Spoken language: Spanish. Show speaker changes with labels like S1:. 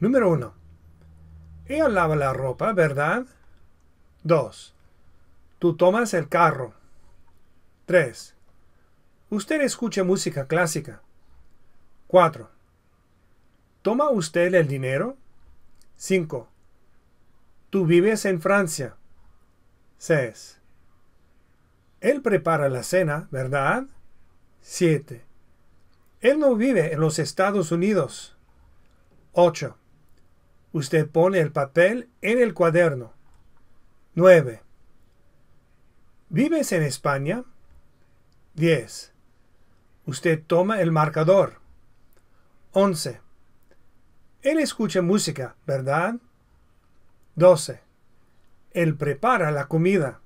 S1: Número 1. Ella lava la ropa, ¿verdad? 2. Tú tomas el carro. 3. Usted escucha música clásica. 4. ¿Toma usted el dinero? 5. Tú vives en Francia. 6. Él prepara la cena, ¿verdad? 7. Él no vive en los Estados Unidos. 8. Usted pone el papel en el cuaderno. 9. ¿Vives en España? 10. Usted toma el marcador. 11. Él escucha música, ¿verdad? 12. Él prepara la comida.